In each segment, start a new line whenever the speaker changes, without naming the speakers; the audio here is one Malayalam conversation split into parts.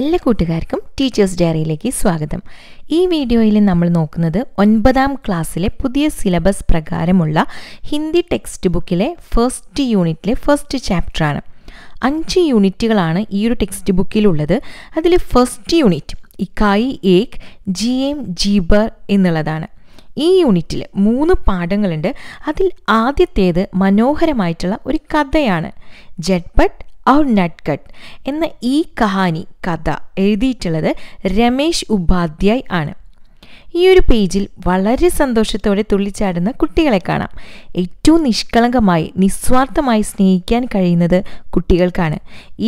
എല്ലാ കൂട്ടുകാർക്കും ടീച്ചേഴ്സ് ഡയറിയിലേക്ക് സ്വാഗതം ഈ വീഡിയോയിൽ നമ്മൾ നോക്കുന്നത് ഒൻപതാം ക്ലാസ്സിലെ പുതിയ സിലബസ് പ്രകാരമുള്ള ഹിന്ദി ടെക്സ്റ്റ് ബുക്കിലെ ഫസ്റ്റ് യൂണിറ്റിലെ ഫസ്റ്റ് ചാപ്റ്ററാണ് അഞ്ച് യൂണിറ്റുകളാണ് ഈ ഒരു ടെക്സ്റ്റ് ബുക്കിലുള്ളത് അതിൽ ഫസ്റ്റ് യൂണിറ്റ് ഇക്കായി ഏക് ജി എം ജീബർ എന്നുള്ളതാണ് ഈ യൂണിറ്റിൽ മൂന്ന് പാഠങ്ങളുണ്ട് അതിൽ ആദ്യത്തേത് മനോഹരമായിട്ടുള്ള ഒരു കഥയാണ് ജഡ്പട്ട് ഔർ നട്ട്കട്ട് എന്ന ഈ കഹാനി കഥ എഴുതിയിട്ടുള്ളത് രമേശ് ഉപാധ്യായ് ആണ് ഈ ഒരു പേജിൽ വളരെ സന്തോഷത്തോടെ തുള്ളിച്ചാടുന്ന കുട്ടികളെ കാണാം ഏറ്റവും നിഷ്കളങ്കമായി നിസ്വാർത്ഥമായി സ്നേഹിക്കാൻ കഴിയുന്നത് കുട്ടികൾക്കാണ്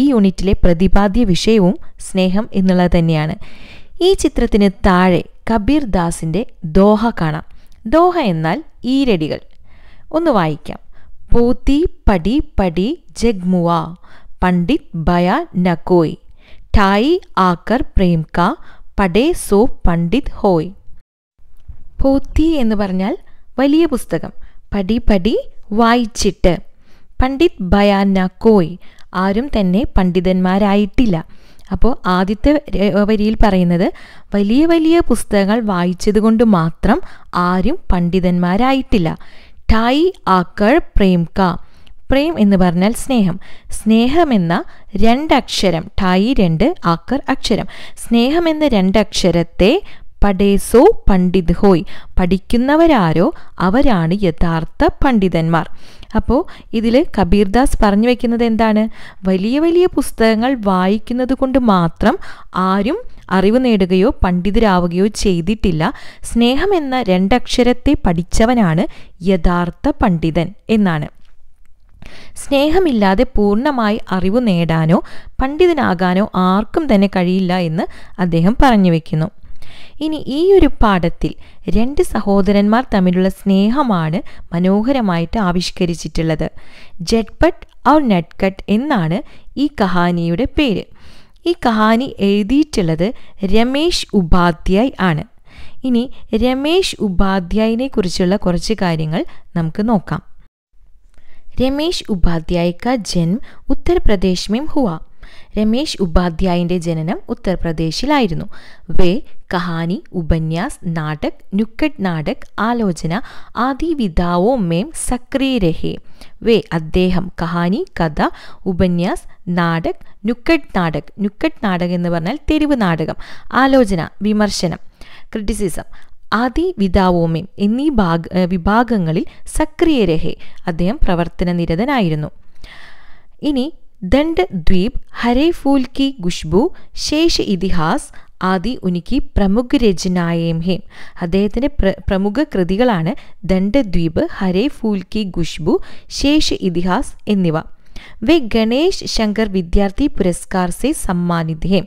ഈ യൂണിറ്റിലെ പ്രതിപാദ്യ വിഷയവും സ്നേഹം എന്നുള്ളത് തന്നെയാണ് ഈ ചിത്രത്തിന് താഴെ കബീർ ദാസിൻ്റെ ദോഹ കാണാം ദോഹ എന്നാൽ ഈരടികൾ ഒന്ന് വായിക്കാം പൂത്തി പടി പടി ജഗ്മുവ പണ്ഡിത് ഭയ नकोई ടായി ആക്കർ പ്രേം കാ പടേ സോ പണ്ഡിത് ഹോയ് പോത്തി എന്ന് പറഞ്ഞാൽ വലിയ പുസ്തകം പടി പടി വായിച്ചിട്ട് പണ്ഡിത് ഭയ കോയ് ആരും തന്നെ പണ്ഡിതന്മാരായിട്ടില്ല അപ്പോൾ ആദ്യത്തെ വരിയിൽ പറയുന്നത് വലിയ വലിയ പുസ്തകങ്ങൾ വായിച്ചതുകൊണ്ട് മാത്രം ആരും പണ്ഡിതന്മാരായിട്ടില്ല ടായി ആക്കൾ പ്രേംക പ്രേം എന്ന് പറഞ്ഞാൽ സ്നേഹം സ്നേഹമെന്ന രണ്ടക്ഷരം ഠായി രണ്ട് ആക്കർ അക്ഷരം സ്നേഹം എന്ന രണ്ടക്ഷരത്തെ പടേസോ പണ്ഡിത് ഹോയ് പഠിക്കുന്നവരാരോ അവരാണ് യഥാർത്ഥ പണ്ഡിതന്മാർ അപ്പോൾ ഇതിൽ കബീർദാസ് പറഞ്ഞു വെക്കുന്നത് എന്താണ് വലിയ വലിയ പുസ്തകങ്ങൾ വായിക്കുന്നത് കൊണ്ട് മാത്രം ആരും അറിവ് നേടുകയോ പണ്ഡിതരാവുകയോ ചെയ്തിട്ടില്ല സ്നേഹം എന്ന രണ്ടക്ഷരത്തെ പഠിച്ചവനാണ് യഥാർത്ഥ പണ്ഡിതൻ എന്നാണ് സ്നേഹമില്ലാതെ പൂർണ്ണമായി അറിവ് നേടാനോ പണ്ഡിതനാകാനോ ആർക്കും തന്നെ കഴിയില്ല എന്ന് അദ്ദേഹം പറഞ്ഞു വയ്ക്കുന്നു ഇനി ഈ ഒരു പാഠത്തിൽ രണ്ട് സഹോദരന്മാർ തമ്മിലുള്ള സ്നേഹമാണ് മനോഹരമായിട്ട് ആവിഷ്കരിച്ചിട്ടുള്ളത് ജഡ്ബട്ട് ഔർ നട്ട്കട്ട് എന്നാണ് ഈ കഹാനിയുടെ പേര് ഈ കഹാനി എഴുതിയിട്ടുള്ളത് രമേശ് ഉപാധ്യായ് ആണ് ഇനി രമേശ് ഉപാധ്യായിനെ കുറിച്ചുള്ള കുറച്ച് കാര്യങ്ങൾ നമുക്ക് നോക്കാം രമേശ് ഉപാധ്യായ ജന്മ ഉത്തർപ്രദേശ് മേം ഹുവ രമേശ് ഉപാധ്യായന്റെ ജനനം ഉത്തർപ്രദേശിലായിരുന്നു വേ കഹാനി ഉപന്യാസ് നാടക് നുക്കഡ് നാടക് ആലോചന ആദി വിധാവോ മേം സക്രിയ രഹേ വേ അദ്ദേഹം കഹാനി കഥ ഉപന്യാസ് നാടക് നുക്കഡ് നാടക് നുക്കഡ് നാടക് എന്ന് പറഞ്ഞാൽ തെരുവ് നാടകം ആലോചന വിമർശനം ക്രിറ്റിസിസം ആദി വിദാവോമിം എന്നീ ഭാഗ വിഭാഗങ്ങളിൽ സക്രിയരഹെ അദ്ദേഹം പ്രവർത്തന നിരതനായിരുന്നു ഇനി ദണ്ഡ് ദ്വീപ് ഹരേ ഫൂൽ കി ഖുഷ്ബു ശേഷ് ഇതിഹാസ് ആദി ഉനിക്ക് പ്രമുഖ രചനായേം ഹേം അദ്ദേഹത്തിൻ്റെ പ്ര പ്രമുഖ കൃതികളാണ് ദ്വീപ് ഹരേ ഫൂൽ കി ഖുഷ്ബു ശേഷ് ഇതിഹാസ് എന്നിവ വെ ഗണേഷ് ശങ്കർ വിദ്യാർത്ഥി പുരസ്കാർ സെ സമ്മാനിത് ഹേം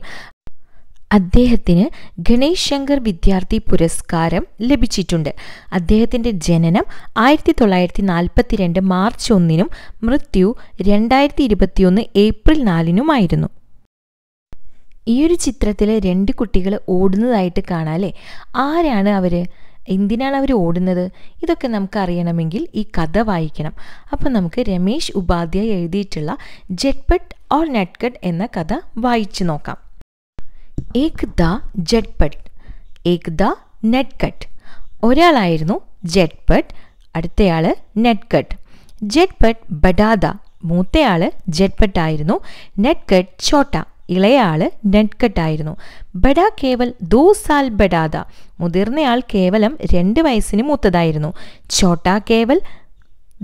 അദ്ദേഹത്തിന് ഗണേശ് ശങ്കർ വിദ്യാർത്ഥി പുരസ്കാരം ലഭിച്ചിട്ടുണ്ട് അദ്ദേഹത്തിൻ്റെ ജനനം ആയിരത്തി തൊള്ളായിരത്തി നാൽപ്പത്തിരണ്ട് മാർച്ച് ഒന്നിനും മൃത്യു രണ്ടായിരത്തി ഇരുപത്തിയൊന്ന് ഏപ്രിൽ നാലിനുമായിരുന്നു ഈ ഒരു ചിത്രത്തിൽ രണ്ട് കുട്ടികൾ ഓടുന്നതായിട്ട് കാണാല്ലേ ആരാണ് അവർ എന്തിനാണ് അവർ ഓടുന്നത് ഇതൊക്കെ നമുക്ക് അറിയണമെങ്കിൽ ഈ കഥ വായിക്കണം അപ്പോൾ നമുക്ക് രമേശ് ഉപാധ്യായ എഴുതിയിട്ടുള്ള ജെറ്റ്പട്ട് ഓർ നെറ്റ്കട്ട് എന്ന കഥ വായിച്ചു നോക്കാം ഏക്ദാ ജഡ്പട്ട് ഏക്ദാ നെറ്റ്കട്ട് ഒരാളായിരുന്നു ജഡ്പട്ട് അടുത്തയാൾ നെറ്റ്കട്ട് ജഡ്പട്ട് ബഡാദ മൂത്തയാൾ ആയിരുന്നു നെറ്റ്കട്ട് ചോട്ട ഇളയാൾ ആയിരുന്നു ബഡ കേവൽ ദോ സാൽ ബഡാദ മുതിർന്നയാൾ കേവലം രണ്ട് വയസ്സിന് മൂത്തതായിരുന്നു ചോട്ട കേവൽ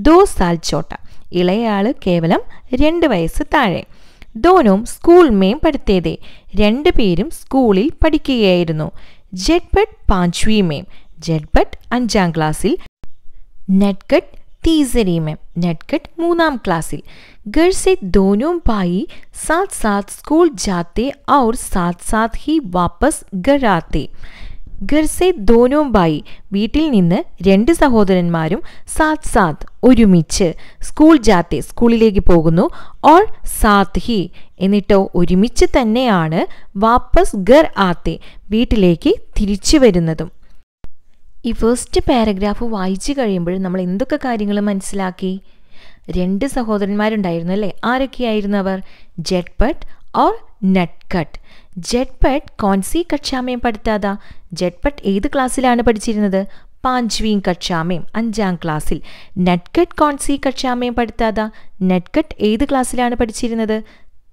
ദോ സാൽ ചോട്ട ഇളയയാൾ കേവലം രണ്ട് വയസ്സ് താഴെ தோணும் ஸ்கூல் மேம் படுதே ரெண்டு பேரும் ஸ்கூல்ல படிக்கயே இருன ஜெட்பெட் 5 வியே மேம் ஜெட்பெட் அஞ்சாம் கிளாஸில் நெட்கட் 3 ஸரீ மேம் நெட்கட் மூணாம் கிளாஸில் கர்ஸ்ே தோணும் பாய் சாத் சாத் ஸ்கூல் ஜாதே ஔர் சாத் சாத் ஹீ வಾಪஸ் கர் ராதே ഗർസെ ദോനോംബായി വീട്ടിൽ നിന്ന് രണ്ട് സഹോദരന്മാരും സാത് സാത് ഒരുമിച്ച് സ്കൂൾ ജാത്തെ സ്കൂളിലേക്ക് പോകുന്നു ഓൾ സാത് ഹി എന്നിട്ടോ ഒരുമിച്ച് തന്നെയാണ് വാപ്പസ് ഗർ ആത്തെ വീട്ടിലേക്ക് തിരിച്ചു വരുന്നതും ഈ ഫസ്റ്റ് പാരഗ്രാഫ് വായിച്ചു കഴിയുമ്പോൾ നമ്മൾ എന്തൊക്കെ കാര്യങ്ങൾ മനസ്സിലാക്കി രണ്ട് സഹോദരന്മാരുണ്ടായിരുന്നു അല്ലേ ആരൊക്കെയായിരുന്നു അവർ ജഡ്പട്ട് ഓർ നട്ട്കട്ട് ജഡ്പട്ട് കോൺസി കക്ഷാമയം പഠിത്താത ജഡ്പട്ട് ഏത് ക്ലാസ്സിലാണ് പഠിച്ചിരുന്നത് പാഞ്ച്വീം കക്ഷാമയം അഞ്ചാം ക്ലാസ്സിൽ നെറ്റ്കട്ട് കോൺസി കക്ഷാമയം പഠിത്താത നെറ്റ്കട്ട് ഏത് ക്ലാസ്സിലാണ് പഠിച്ചിരുന്നത്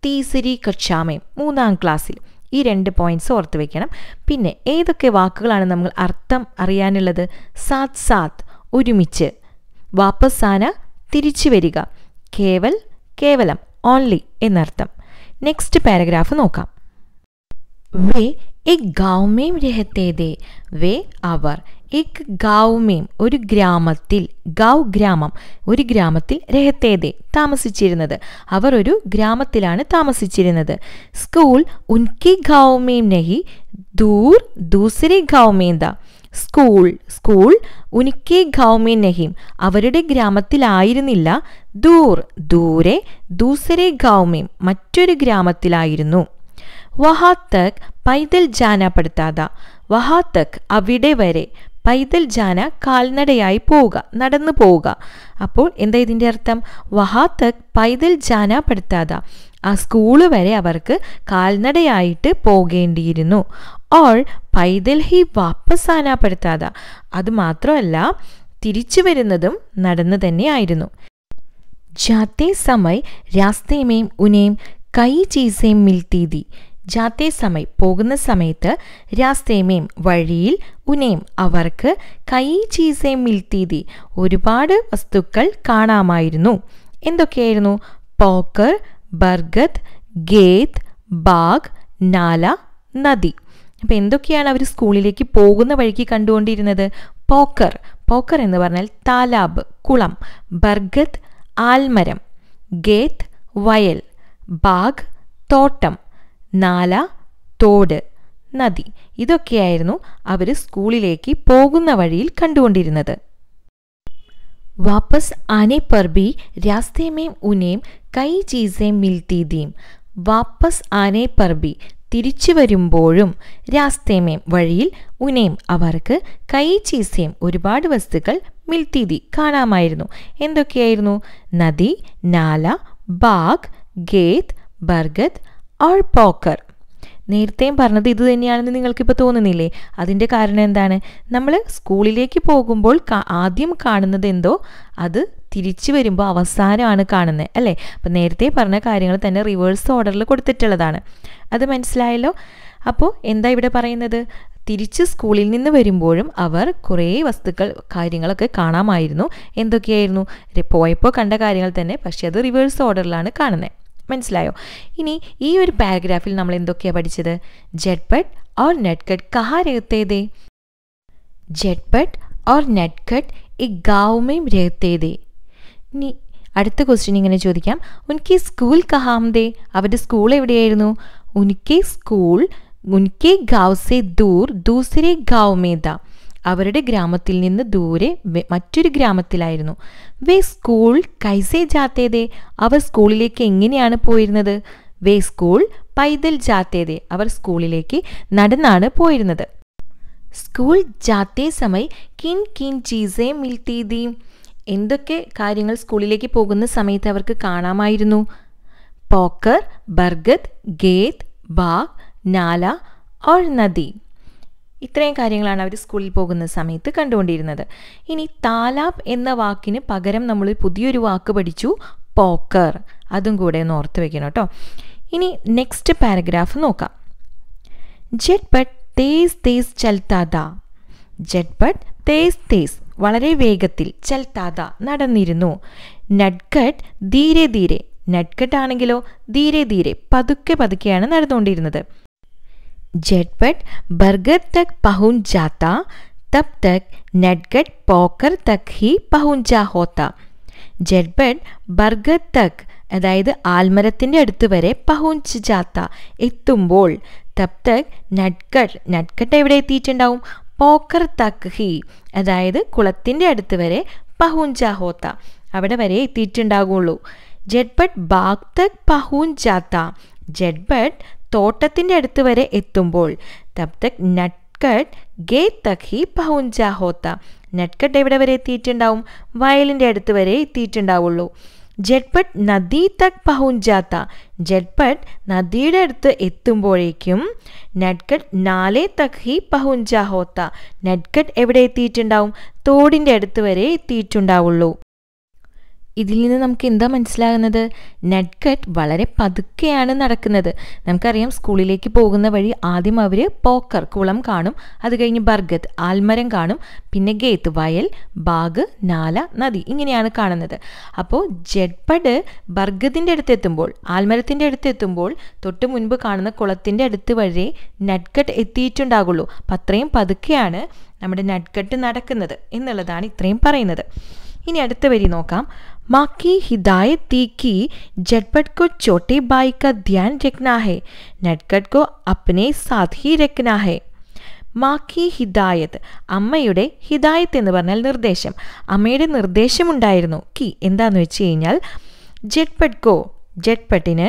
തീസരി കക്ഷാമയം മൂന്നാം ക്ലാസ്സിൽ ഈ രണ്ട് പോയിന്റ്സ് ഓർത്ത് വയ്ക്കണം പിന്നെ ഏതൊക്കെ വാക്കുകളാണ് നമ്മൾ അർത്ഥം അറിയാനുള്ളത് സാത് സാത് ഒരുമിച്ച് വാപ്പസാന തിരിച്ചു വരിക കേവൽ കേവലം ഓൺലി എന്നർത്ഥം നെക്സ്റ്റ് പാരഗ്രാഫ് നോക്കാം वे एक गाँव में रहते थे വേ അവർ എക് ഗാവുമേം ഒരു ഗ്രാമത്തിൽ ഗാവ് ഗ്രാമം ഒരു ഗ്രാമത്തിൽ രഹത്തേതെ താമസിച്ചിരുന്നത് അവർ ഒരു ഗ്രാമത്തിലാണ് താമസിച്ചിരുന്നത് സ്കൂൾ ഉൻകി ഗാവുമേം നഹി ദൂർ ദൂസരെ ഗാവുമേന്ത സ്കൂൾ സ്കൂൾ ഉനിക്കെ ഗാവുമേ നഹീം അവരുടെ ഗ്രാമത്തിലായിരുന്നില്ല ദൂർ ദൂരെ ദൂസരെ ഗാവുമേം മറ്റൊരു ഗ്രാമത്തിലായിരുന്നു വഹാത്തക് പൈതൽ ജാന പടുത്താത വഹാത്തക് അവിടെ വരെ പൈതൽ ജാന കാൽനടയായി പോവുക നടന്നു പോവുക അപ്പോൾ എന്താ ഇതിൻ്റെ അർത്ഥം വഹാത്തക് പൈതൽ ജാന പടുത്താത ആ സ്കൂള് വരെ അവർക്ക് കാൽനടയായിട്ട് പോകേണ്ടിയിരുന്നു ഓൾ പൈതൽ ഹി വാപ്പസാന പെടുത്താത അത് മാത്രമല്ല തിരിച്ചു വരുന്നതും നടന്നു തന്നെയായിരുന്നു ജാത്തേ സമയ് രാസ്തേമേം ഉനേം കൈ ചീസേം മിൽത്തീതി ജാത്തേ സമയ പോകുന്ന സമയത്ത് രാസ്തേമേം വഴിയിൽ ഉനേം അവർക്ക് കൈ ചീസേം മിൽത്തീതി ഒരുപാട് വസ്തുക്കൾ കാണാമായിരുന്നു എന്തൊക്കെയായിരുന്നു പോക്കർ ബർഗത് ഗേത്ത് ബാഗ് നാല നദി അപ്പം എന്തൊക്കെയാണ് അവർ സ്കൂളിലേക്ക് പോകുന്ന വഴിക്ക് കണ്ടുകൊണ്ടിരുന്നത് പോക്കർ പോക്കർ എന്ന് പറഞ്ഞാൽ താലാബ് കുളം ബർഗത് ആൽമരം ഗേത്ത് വയൽ ബാഗ് തോട്ടം നാല തോട് നദി ഇതൊക്കെയായിരുന്നു അവർ സ്കൂളിലേക്ക് പോകുന്ന വഴിയിൽ കണ്ടുകൊണ്ടിരുന്നത് വാപ്പസ് ആനെ പർബി രാസ്തേമേം ഉനേം കൈ ചീസേം മിൽത്തീതീം വാപ്പസ് ആനെ പർബി തിരിച്ചു വരുമ്പോഴും രാസ്തേമേം വഴിയിൽ ഉനേം അവർക്ക് കൈ ചീസേം ഒരുപാട് വസ്തുക്കൾ മിൽത്തീതി കാണാമായിരുന്നു എന്തൊക്കെയായിരുന്നു നദി നാല ബാഗ് ഗേത് ബർഗത് ഓൾ പോക്കർ നേരത്തെയും പറഞ്ഞത് ഇത് തന്നെയാണെന്ന് നിങ്ങൾക്കിപ്പോൾ തോന്നുന്നില്ലേ അതിൻ്റെ കാരണം എന്താണ് നമ്മൾ സ്കൂളിലേക്ക് പോകുമ്പോൾ ആദ്യം കാണുന്നത് എന്തോ അത് തിരിച്ചു വരുമ്പോൾ അവസാനമാണ് കാണുന്നത് അല്ലേ അപ്പം നേരത്തെ പറഞ്ഞ കാര്യങ്ങൾ തന്നെ റിവേഴ്സ് ഓർഡറിൽ കൊടുത്തിട്ടുള്ളതാണ് അത് മനസ്സിലായല്ലോ അപ്പോൾ എന്താ ഇവിടെ പറയുന്നത് തിരിച്ച് സ്കൂളിൽ നിന്ന് വരുമ്പോഴും അവർ കുറേ വസ്തുക്കൾ കാര്യങ്ങളൊക്കെ കാണാമായിരുന്നു എന്തൊക്കെയായിരുന്നു പോയപ്പോൾ കണ്ട കാര്യങ്ങൾ തന്നെ പക്ഷേ അത് റിവേഴ്സ് ഓർഡറിലാണ് കാണുന്നത് മനസ്സിലായോ ഇനി ഈ ഒരു പാരഗ്രാഫിൽ നമ്മൾ എന്തൊക്കെയാണ് പഠിച്ചത് ജഡ്പട്ട് ഓർ നെറ്റ്കട്ട് കഹാ രഹത്തേതേ ജഡ്പട്ട് ഓർ നെറ്റ്കട്ട് ഇ ഗാവുമേം രഹത്തേതേ ഇനി അടുത്ത ക്വസ്റ്റ്യൻ ഇങ്ങനെ ചോദിക്കാം ഉനിക്ക് സ്കൂൾ കഹാംതേ അവരുടെ സ്കൂൾ എവിടെയായിരുന്നു ഉനിക്ക് സ്കൂൾ ഉനിക്ക് ഗാവ് സെ ദൂർ ദൂസരെ ഗാവ് അവരുടെ ഗ്രാമത്തിൽ നിന്ന് ദൂരെ മറ്റൊരു ഗ്രാമത്തിലായിരുന്നു വേ സ്കൂൾ കൈസേ ജാത്തേതേ അവർ സ്കൂളിലേക്ക് എങ്ങനെയാണ് പോയിരുന്നത് വേ സ്കൂൾ പൈതൽ ജാത്തേതേ അവർ സ്കൂളിലേക്ക് നടന്നാണ് പോയിരുന്നത് സ്കൂൾ ജാത്തേ സമയ കിൻ കിൻ ചീസേ മിൽത്തീതി എന്തൊക്കെ കാര്യങ്ങൾ സ്കൂളിലേക്ക് പോകുന്ന സമയത്ത് അവർക്ക് കാണാമായിരുന്നു പോക്കർ ബർഗത് ഗേത് ബാഗ് നാല ഓൾ നദി ഇത്രയും കാര്യങ്ങളാണ് അവർ സ്കൂളിൽ പോകുന്ന സമയത്ത് കണ്ടുകൊണ്ടിരുന്നത് ഇനി താലാബ് എന്ന വാക്കിന് പകരം നമ്മൾ പുതിയൊരു വാക്ക് പഠിച്ചു പോക്കർ അതും കൂടെ ഒന്ന് ഓർത്ത് വെക്കണം കേട്ടോ ഇനി നെക്സ്റ്റ് പാരഗ്രാഫ് നോക്കാം ജെറ്റ് ബട്ട് തേസ് തേസ് ചൽത്താത ജെറ്റ് ബട്ട് തേസ് തേസ് വളരെ വേഗത്തിൽ ചൽത്താത നടന്നിരുന്നു നഡ്ഘട്ട് ധീരെ ധീരെ നഡ്ഘട്ട് ആണെങ്കിലോ ധീരെ ധീരെ പതുക്കെ പതുക്കെയാണ് നടന്നുകൊണ്ടിരുന്നത് झटपट बर्गर तक पहुंच जाता तब तक नटगट പോക്കർ തക് ഹി പഹുഞ്ച ഹോത്ത ജഡ്ബഡ് ബർഗർ തക് അതായത് ആൽമരത്തിൻ്റെ അടുത്ത് വരെ പഹുഞ്ച് ജാത്ത എത്തുമ്പോൾ തബ് തക് നട്കട്ട് നട്കട്ട് എവിടെ എത്തിയിട്ടുണ്ടാവും പോക്കർ തക് ഹി അതായത് കുളത്തിൻ്റെ അടുത്ത് വരെ പഹുഞ്ച ഹോത്ത അവിടെ വരെ എത്തിയിട്ടുണ്ടാകുള്ളൂ ജഡ്ബഡ് ബാഗ് തക് പഹൂൻ ജാത്ത ജഡ്ബഡ് തോട്ടത്തിൻ്റെ അടുത്ത് വരെ എത്തുമ്പോൾ തബ് നട്ട്കട്ട് ഗേറ്റ് തക് ഹി നട്ട്കട്ട് എവിടെ വരെ എത്തിയിട്ടുണ്ടാവും വയലിൻ്റെ അടുത്ത് വരെ എത്തിയിട്ടുണ്ടാവുള്ളൂ ജഡ്പട്ട് നദി തക് പഹുഞ്ചാത്ത ജഡ്പട്ട് നദിയുടെ അടുത്ത് എത്തുമ്പോഴേക്കും നഡ്കട്ട് നാലേ തക് ഹി പഹുഞ്ച ഹോത്ത എവിടെ എത്തിയിട്ടുണ്ടാവും തോടിൻ്റെ അടുത്ത് വരെ എത്തിയിട്ടുണ്ടാവുള്ളൂ ഇതിൽ നിന്ന് നമുക്ക് എന്താ മനസ്സിലാകുന്നത് നെഡ്കട്ട് വളരെ പതുക്കെയാണ് നടക്കുന്നത് നമുക്കറിയാം സ്കൂളിലേക്ക് പോകുന്ന വഴി ആദ്യം അവർ പോക്കർ കുളം കാണും അത് കഴിഞ്ഞ് ബർഗത്ത് ആൽമരം കാണും പിന്നെ ഗേത്ത് വയൽ ബാഗ് നാല നദി ഇങ്ങനെയാണ് കാണുന്നത് അപ്പോൾ ജഡ്പഡ് ബർഗത്തിൻ്റെ എത്തുമ്പോൾ ആൽമരത്തിൻ്റെ എത്തുമ്പോൾ തൊട്ട് മുൻപ് കാണുന്ന കുളത്തിൻ്റെ അടുത്ത് വരെ നെഡ്കട്ട് എത്തിയിട്ടുണ്ടാകുള്ളൂ അപ്പം അത്രയും പതുക്കെയാണ് നമ്മുടെ നട്ട്കട്ട് നടക്കുന്നത് എന്നുള്ളതാണ് ഇത്രയും പറയുന്നത് ഇനി അടുത്ത വരി നോക്കാം മാക്കി ഹിദായത് തീക്കി ജഡ്ബട്ട് കോ ചോട്ടെ ബായി ധ്യാൻ രക്നാഹെ നഡ്ഗഡ് കോ അപ്നെ സാധി രക്നാഹെ മാക്കി ഹിദായത് അമ്മയുടെ ഹിദായത്ത് എന്ന് പറഞ്ഞാൽ നിർദ്ദേശം അമ്മയുടെ നിർദ്ദേശമുണ്ടായിരുന്നു കി എന്താന്ന് വെച്ച് കഴിഞ്ഞാൽ ജഡ്ബഡ് കോ ജഗ്പട്ടിന്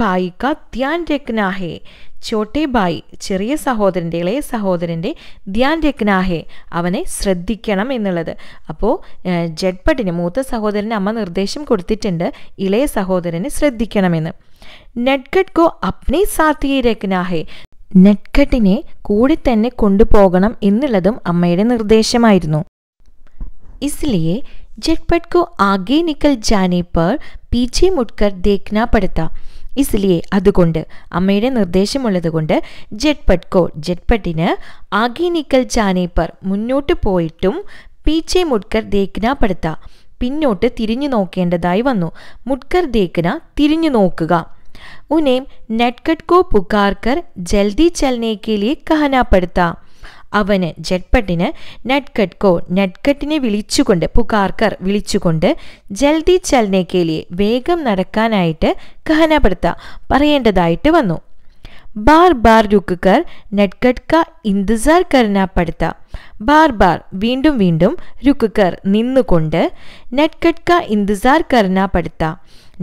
ഭായി ക ധ്യാൻ രക്നാഹേ ചോട്ടെ ഭായി ചെറിയ സഹോദരൻ്റെ ഇളയ സഹോദരൻ്റെ ധ്യാൻ രക്നാഹേ അവനെ ശ്രദ്ധിക്കണം എന്നുള്ളത് അപ്പോൾ ജഡ്പട്ടിന് മൂത്ത സഹോദരന് അമ്മ നിർദ്ദേശം കൊടുത്തിട്ടുണ്ട് ഇളയ സഹോദരനെ ശ്രദ്ധിക്കണമെന്ന് നെഡ്ഗഡ് ഗോ അപ്നെ സാത്തിയെ രക്നാഹേ നെഡ്ഗഡിനെ കൂടി തന്നെ കൊണ്ടുപോകണം എന്നുള്ളതും അമ്മയുടെ നിർദ്ദേശമായിരുന്നു ഇസ്ലിയെ झटपट को आगे निकल जाने पर പീച്ചി മുട്കർ ദേഖ്ന പടുത്ത ഇസ്ലിയെ അതുകൊണ്ട് അമ്മയുടെ നിർദ്ദേശമുള്ളതുകൊണ്ട് ജെറ്റ്പട്കോ ജെറ്റ്പട്ടിന് ആഗി നിക്കൽ ചാനേപ്പർ മുന്നോട്ട് പോയിട്ടും പീച്ചെ മുട്കർ ദേഖ്ന പടുത്ത പിന്നോട്ട് തിരിഞ്ഞു നോക്കേണ്ടതായി വന്നു മുട്കർ ദേഖ്ന തിരിഞ്ഞു നോക്കുക ഉനേം नेटकट को पुकार कर जल्दी चलने അവന് ജഡ്പട്ടിന് നഡ്കട്കോ നഡ്കട്ടിനെ വിളിച്ചുകൊണ്ട് പുകാർക്കർ വിളിച്ചുകൊണ്ട് ജൽദി ചൽനേക്കേലിയെ വേഗം നടക്കാനായിട്ട് കഹനപ്പെടുത്ത പറയേണ്ടതായിട്ട് വന്നു ബാർ ബാർ രുക്കുക്കർ നഡ്കട്ക ഇന്തുസാർ കരുനാപ്പെടുത്ത ബാർ ബാർ വീണ്ടും വീണ്ടും രുക്കുക്കർ നിന്നുകൊണ്ട് നഡ്കട്ക ഇന്തുസാർ കരുനാപ്പെടുത്ത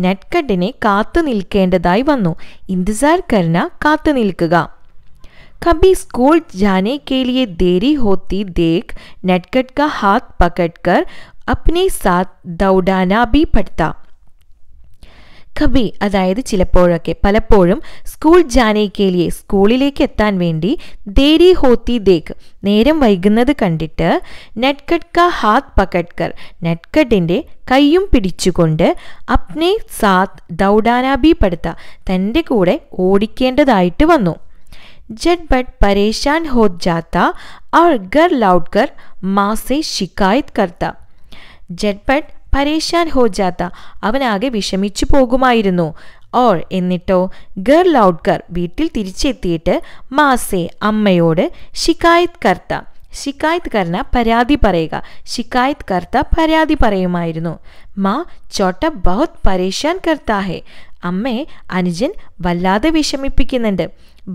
നഡ്കട്ടിനെ കാത്തു നിൽക്കേണ്ടതായി വന്നു ഇന്തുസാർ കരുന കാത്തു നിൽക്കുക कभी स्कूल जाने के लिए देरी होती देख नटकट का हाथ पकड़कर अपने साथ दौड़ाना भी पड़ता കബി അതായത് ചിലപ്പോഴൊക്കെ പലപ്പോഴും സ്കൂൾ ജാനേക്കയിലെ സ്കൂളിലേക്ക് എത്താൻ വേണ്ടി ദേരി ഹോത്തി ദേക്ക് നേരം വൈകുന്നത് കണ്ടിട്ട് നെറ്റ്കട്ട്ക ഹാത്ത് പക്കട്കർ നെറ്റ്കട്ടിൻ്റെ കൈയും പിടിച്ചുകൊണ്ട് അപ്നെ സാത്ത് ദൗഡാനാബി പടുത്ത തൻ്റെ കൂടെ ഓടിക്കേണ്ടതായിട്ട് വന്നു झटपट परेशान हो जाता और घर लौटकर माँ से शिकायत करता झटपट പരേശാൻ ഹോജാത്ത അവനാകെ വിഷമിച്ചു പോകുമായിരുന്നു ഓർ എന്നിട്ടോ ഗർ ലൗഡ്കർ വീട്ടിൽ തിരിച്ചെത്തിയിട്ട് മാസെ അമ്മയോട് ശിക്കായത് കർത്ത ശിക്കായത് കർണ പരാതി പറയുക ശിക്കായത് കർത്ത പരാതി പറയുമായിരുന്നു മാ ചോട്ട ബഹുത് പരേശാൻ കർത്താ ഹെ അമ്മയെ അനുജൻ വല്ലാതെ വിഷമിപ്പിക്കുന്നുണ്ട്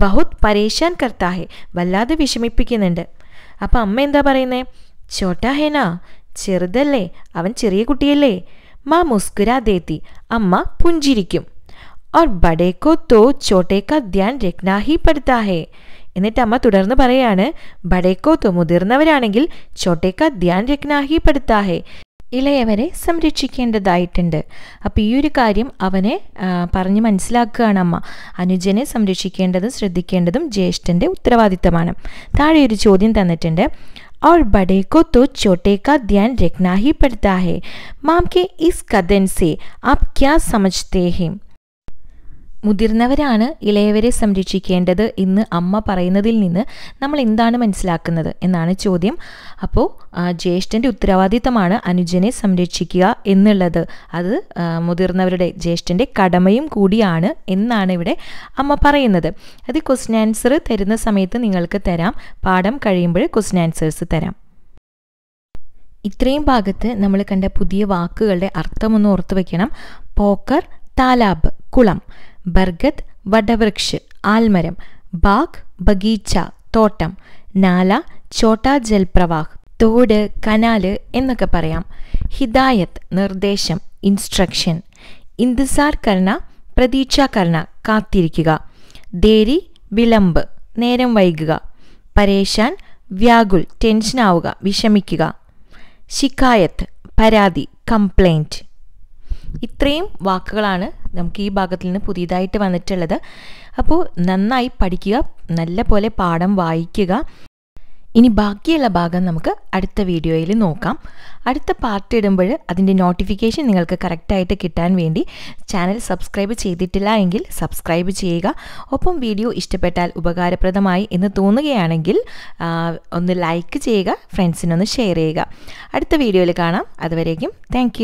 ബഹുത് പരേശാൻ കർത്താഹെ വല്ലാതെ വിഷമിപ്പിക്കുന്നുണ്ട് അപ്പം അമ്മ എന്താ പറയുന്നേ ചോട്ടാ ഹേന ചെറുതല്ലേ അവൻ ചെറിയ കുട്ടിയല്ലേ മാ മുസ്കുരാ അമ്മ പുഞ്ചിരിക്കും ഓർ ബഡേക്കോ തോ ചോട്ടേക്ക ധ്യാൻ രക്നാഹി പെടുത്താഹേ എന്നിട്ട് അമ്മ തുടർന്ന് പറയാണ് ബഡേക്കോ തോ മുതിർന്നവരാണെങ്കിൽ ചോട്ടേക്ക ധ്യാൻ രക്നാഹി പെടുത്താഹേ ഇളയവരെ സംരക്ഷിക്കേണ്ടതായിട്ടുണ്ട് അപ്പോൾ ഈ ഒരു കാര്യം അവനെ പറഞ്ഞ് മനസ്സിലാക്കുകയാണ് അമ്മ അനുജനെ സംരക്ഷിക്കേണ്ടതും ശ്രദ്ധിക്കേണ്ടതും ജ്യേഷ്ഠൻ്റെ ഉത്തരവാദിത്തമാണ് താഴെ ഒരു ചോദ്യം തന്നിട്ടുണ്ട് ഔർ ബഡേക്കോ തോ ചോട്ടേക്കാ ധ്യാൻ का ध्यान रखना ഇസ് കഥൻസേ ആപ് ക്യാ സമജ്തേഹേം മുതിർന്നവരാണ് ഇളയവരെ സംരക്ഷിക്കേണ്ടത് എന്ന് അമ്മ പറയുന്നതിൽ നിന്ന് നമ്മൾ എന്താണ് മനസ്സിലാക്കുന്നത് എന്നാണ് ചോദ്യം അപ്പോൾ ജ്യേഷ്ഠൻ്റെ ഉത്തരവാദിത്തമാണ് അനുജനെ സംരക്ഷിക്കുക എന്നുള്ളത് അത് മുതിർന്നവരുടെ ജ്യേഷ്ഠൻ്റെ കടമയും കൂടിയാണ് എന്നാണ് ഇവിടെ അമ്മ പറയുന്നത് അത് ക്വസ്റ്റ്യൻ ആൻസർ തരുന്ന സമയത്ത് നിങ്ങൾക്ക് തരാം പാഠം കഴിയുമ്പോൾ ക്വസ്റ്റ്യൻ ആൻസേഴ്സ് തരാം ഇത്രയും ഭാഗത്ത് നമ്മൾ കണ്ട പുതിയ വാക്കുകളുടെ അർത്ഥമൊന്നും ഓർത്തു വയ്ക്കണം പോക്കർ താലാബ് കുളം ബർഗത് വടവൃക്ഷ് ആൽമരം ബാഗ് ബഗീച്ച തോട്ടം നാല ചോട്ടാ ജൽപ്രവാഹ് തോട് കനാല് എന്നൊക്കെ പറയാം ഹിദായത്ത് നിർദ്ദേശം ഇൻസ്ട്രക്ഷൻ ഇന്ദുസാർ കർണ പ്രതീക്ഷ കർണ കാത്തിരിക്കുക ദേരി വിളമ്പ് നേരം വൈകുക പരേശാൻ വ്യാകുൽ ടെൻഷനാവുക വിഷമിക്കുക ശിക്കായത്ത് പരാതി കംപ്ലൈൻറ്റ് ഇത്രയും വാക്കുകളാണ് നമുക്ക് ഈ ഭാഗത്തിൽ നിന്ന് പുതിയതായിട്ട് വന്നിട്ടുള്ളത് അപ്പോൾ നന്നായി പഠിക്കുക നല്ല പോലെ പാഠം വായിക്കുക ഇനി ബാക്കിയുള്ള ഭാഗം നമുക്ക് അടുത്ത വീഡിയോയിൽ നോക്കാം അടുത്ത പാർട്ട് ഇടുമ്പോൾ അതിൻ്റെ നോട്ടിഫിക്കേഷൻ നിങ്ങൾക്ക് കറക്റ്റായിട്ട് കിട്ടാൻ വേണ്ടി ചാനൽ സബ്സ്ക്രൈബ് ചെയ്തിട്ടില്ല എങ്കിൽ സബ്സ്ക്രൈബ് ചെയ്യുക ഒപ്പം വീഡിയോ ഇഷ്ടപ്പെട്ടാൽ ഉപകാരപ്രദമായി എന്ന് തോന്നുകയാണെങ്കിൽ ഒന്ന് ലൈക്ക് ചെയ്യുക ഫ്രണ്ട്സിനൊന്ന് ഷെയർ ചെയ്യുക അടുത്ത വീഡിയോയിൽ കാണാം അതുവരേക്കും താങ്ക്